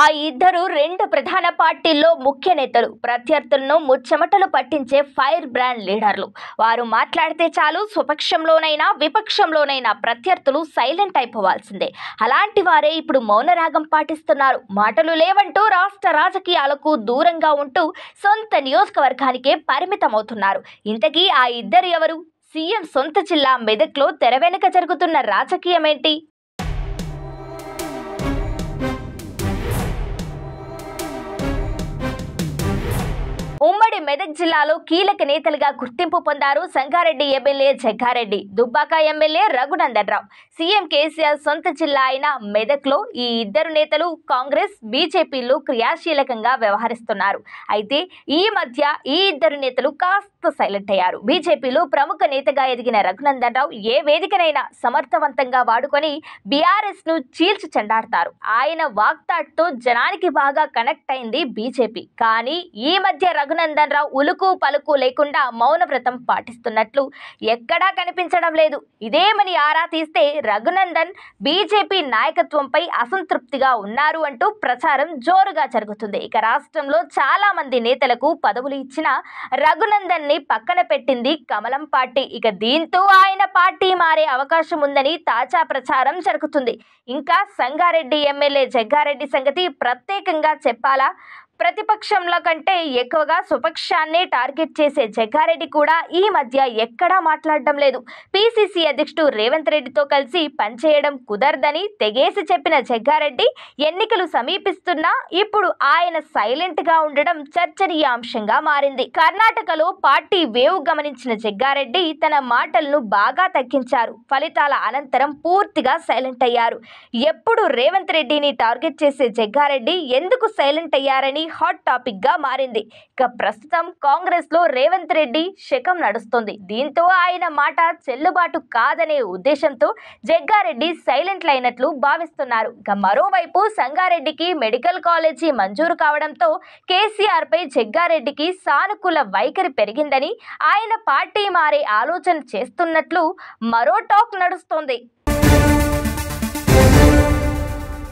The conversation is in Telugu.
ఆ ఇద్దరు రెండు ప్రధాన పార్టీల్లో ముఖ్య నేతలు ప్రత్యర్థులను ముచ్చమటలు పట్టించే ఫైర్ బ్రాండ్ లీడర్లు వారు మాట్లాడితే చాలు స్వపక్షంలోనైనా విపక్షంలోనైనా ప్రత్యర్థులు సైలెంట్ అయిపోవాల్సిందే అలాంటి వారే ఇప్పుడు మౌనరాగం పాటిస్తున్నారు మాటలు లేవంటూ రాష్ట్ర రాజకీయాలకు దూరంగా ఉంటూ సొంత నియోజకవర్గానికే పరిమితమవుతున్నారు ఇంతకీ ఆ ఇద్దరు ఎవరు సీఎం సొంత జిల్లా మెదక్లో వెనుక జరుగుతున్న రాజకీయమేంటి మెదక్ జిల్లాలో కీలక నేతలుగా గుర్తింపు పొందారు Sangareddy MLA Jaggareddy Dubbaka MLA Raghunandan Rao CM KCR సొంత జిల్లా అయిన మెదక్లో ఈ ఇద్దరు నేతలు కాంగ్రెస్ బీజేపీలు క్రియాశీలకంగా వ్యవహరిస్తున్నారు అయితే ఈ మధ్య ఈ ఇద్దరు నేతలు కాస్త సైలెంట్ అయ్యారు బీజేపీలో ప్రముఖ నేతగా ఎదిగిన రఘునందన్ రావు ఏ వేదికనైనా సమర్థవంతంగా వాడుకొని బీఆర్ఎస్ను చీల్చి చెండాడతారు ఆయన వాగ్దాట్తో జనానికి బాగా కనెక్ట్ అయింది బీజేపీ కానీ ఈ మధ్య రఘునందన్ రావు ఉలుకు పలుకు లేకుండా మౌనవ్రతం పాటిస్తున్నట్లు ఎక్కడా కనిపించడం లేదు ఇదేమని ఆరా తీస్తే రఘునందన్ బీజేపీ నాయకత్వంపై అసంతృప్తిగా ఉన్నారు అంటూ ప్రచారం జోరుగా జరుగుతుంది ఇక రాష్ట్రంలో చాలా మంది నేతలకు పదవులు ఇచ్చిన రఘునందన్ ని పక్కన పెట్టింది కమలం పార్టీ ఇక దీంతో ఆయన పార్టీ మారే అవకాశం ఉందని తాజా ప్రచారం జరుగుతుంది ఇంకా సంగారెడ్డి ఎమ్మెల్యే జగ్గారెడ్డి సంగతి ప్రత్యేకంగా చెప్పాలా ప్రతిపక్షంలో కంటే ఎక్కువగా స్వపక్షాన్నే టార్గెట్ చేసే జగ్గారెడ్డి కూడా ఈ మధ్య ఎక్కడా మాట్లాడడం లేదు పీసీసీ అధ్యక్షుడు రేవంత్ రెడ్డితో కలిసి పనిచేయడం కుదరదని తెగేసి చెప్పిన జగ్గారెడ్డి ఎన్నికలు సమీపిస్తున్నా ఇప్పుడు ఆయన సైలెంట్గా ఉండడం చర్చనీయాంశంగా మారింది కర్ణాటకలో పార్టీ వేవ్ గమనించిన జగ్గారెడ్డి తన మాటలను బాగా తగ్గించారు ఫలితాల అనంతరం పూర్తిగా సైలెంట్ అయ్యారు ఎప్పుడు రేవంత్ రెడ్డిని టార్గెట్ చేసే జగ్గారెడ్డి ఎందుకు సైలెంట్ అయ్యారని హాట్ టాపిక్గా మారింది ఇక ప్రస్తుతం కాంగ్రెస్లో రేవంత్ రెడ్డి శకం నడుస్తుంది దీంతో ఆయన మాట చెల్లుబాటు కాదనే ఉద్దేశంతో జగ్గారెడ్డి సైలెంట్ అయినట్లు భావిస్తున్నారు ఇక మరోవైపు సంగారెడ్డికి మెడికల్ కాలేజీ మంజూరు కావడంతో కేసీఆర్పై జగ్గారెడ్డికి సానుకూల వైఖరి పెరిగిందని ఆయన పార్టీ మారే ఆలోచన చేస్తున్నట్లు మరో టాక్ నడుస్తోంది